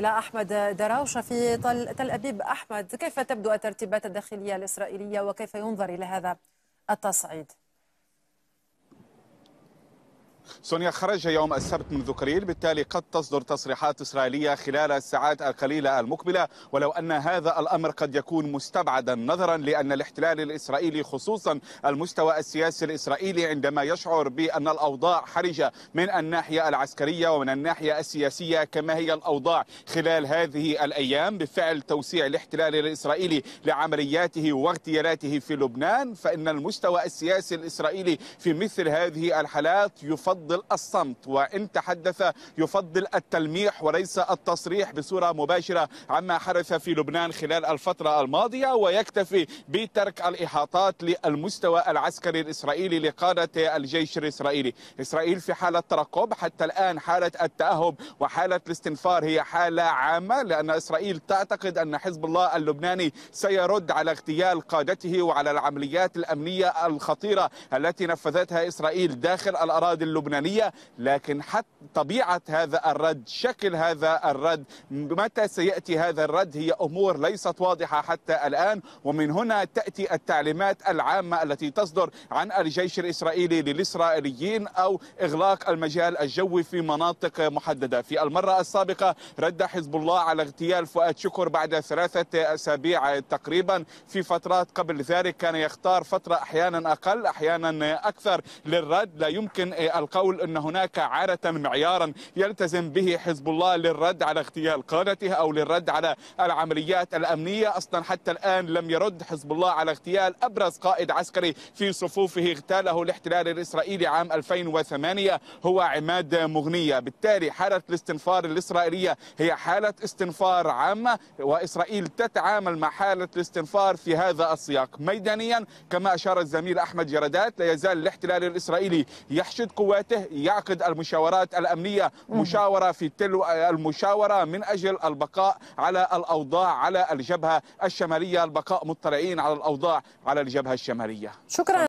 إلى أحمد دراوشة في تل أبيب أحمد كيف تبدو الترتيبات الداخلية الإسرائيلية وكيف ينظر إلى هذا التصعيد؟ سونيا خرج يوم السبت منذ قليل بالتالي قد تصدر تصريحات إسرائيلية خلال الساعات القليلة المقبلة ولو أن هذا الأمر قد يكون مستبعدا نظرا لأن الاحتلال الإسرائيلي خصوصا المستوى السياسي الإسرائيلي عندما يشعر بأن الأوضاع حرجة من الناحية العسكرية ومن الناحية السياسية كما هي الأوضاع خلال هذه الأيام بفعل توسيع الاحتلال الإسرائيلي لعملياته واغتيالاته في لبنان فإن المستوى السياسي الإسرائيلي في مثل هذه الحالات يفضل يفضل الصمت وإن تحدث يفضل التلميح وليس التصريح بصورة مباشرة عما حدث في لبنان خلال الفترة الماضية ويكتفي بترك الإحاطات للمستوى العسكري الإسرائيلي لقادة الجيش الإسرائيلي إسرائيل في حالة ترقب حتى الآن حالة التأهب وحالة الاستنفار هي حالة عامة لأن إسرائيل تعتقد أن حزب الله اللبناني سيرد على اغتيال قادته وعلى العمليات الأمنية الخطيرة التي نفذتها إسرائيل داخل الأراضي اللبنانية اللبنانية لكن حتى طبيعة هذا الرد شكل هذا الرد متى سيأتي هذا الرد هي أمور ليست واضحة حتى الآن ومن هنا تأتي التعليمات العامة التي تصدر عن الجيش الإسرائيلي للإسرائيليين أو إغلاق المجال الجوي في مناطق محددة في المرة السابقة رد حزب الله على اغتيال فؤاد شكر بعد ثلاثة أسابيع تقريبا في فترات قبل ذلك كان يختار فترة أحيانا أقل أحيانا أكثر للرد لا يمكن القول يقول أن هناك عادة معيارا يلتزم به حزب الله للرد على اغتيال قادته أو للرد على العمليات الأمنية أصلا حتى الآن لم يرد حزب الله على اغتيال أبرز قائد عسكري في صفوفه اغتاله الاحتلال الإسرائيلي عام 2008 هو عماد مغنية بالتالي حالة الاستنفار الإسرائيلية هي حالة استنفار عامة وإسرائيل تتعامل مع حالة الاستنفار في هذا السياق ميدانيا كما أشار الزميل أحمد جردات لا يزال الاحتلال الإسرائيلي يحشد قواته بنيته يعقد المشاورات الأمنية مشاورة في تلو المشاورة من أجل البقاء على الأوضاع على الجبهة الشمالية البقاء مطلعين على الأوضاع على الجبهة الشمالية شكرا